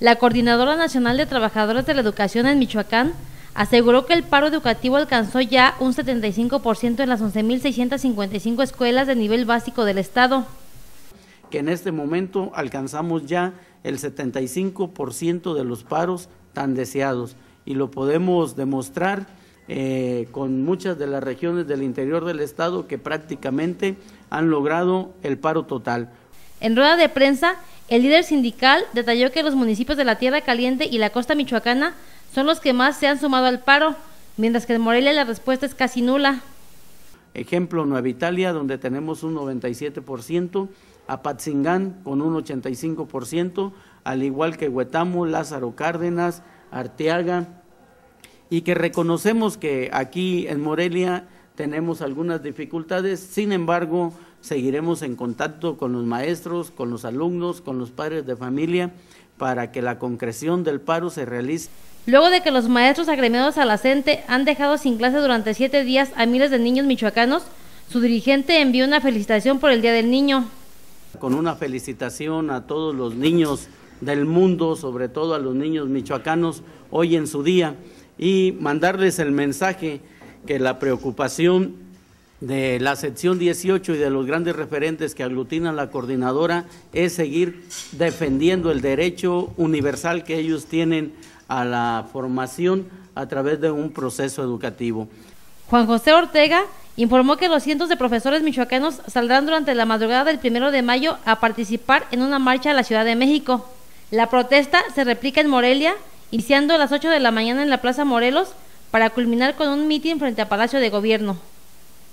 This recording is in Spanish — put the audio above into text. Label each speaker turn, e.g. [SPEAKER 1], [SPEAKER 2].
[SPEAKER 1] La Coordinadora Nacional de Trabajadores de la Educación en Michoacán aseguró que el paro educativo alcanzó ya un 75% en las 11.655 escuelas de nivel básico del Estado.
[SPEAKER 2] Que en este momento alcanzamos ya el 75% de los paros tan deseados y lo podemos demostrar eh, con muchas de las regiones del interior del Estado que prácticamente han logrado el paro total.
[SPEAKER 1] En rueda de prensa, el líder sindical detalló que los municipios de la Tierra Caliente y la costa michoacana son los que más se han sumado al paro, mientras que en Morelia la respuesta es casi nula.
[SPEAKER 2] Ejemplo, Nueva Italia, donde tenemos un 97%, Apatzingán con un 85%, al igual que Huetamo, Lázaro Cárdenas, Arteaga, y que reconocemos que aquí en Morelia tenemos algunas dificultades, sin embargo, seguiremos en contacto con los maestros, con los alumnos, con los padres de familia, para que la concreción del paro se realice.
[SPEAKER 1] Luego de que los maestros agremiados a la CENTE han dejado sin clase durante siete días a miles de niños michoacanos, su dirigente envió una felicitación por el Día del Niño.
[SPEAKER 2] Con una felicitación a todos los niños del mundo, sobre todo a los niños michoacanos, hoy en su día, y mandarles el mensaje que la preocupación de la sección 18 y de los grandes referentes que aglutinan la coordinadora es seguir defendiendo el derecho universal que ellos tienen a la formación a través de un proceso educativo.
[SPEAKER 1] Juan José Ortega informó que los cientos de profesores michoacanos saldrán durante la madrugada del primero de mayo a participar en una marcha a la Ciudad de México. La protesta se replica en Morelia, iniciando a las 8 de la mañana en la Plaza Morelos para culminar con un mitin frente a Palacio de Gobierno.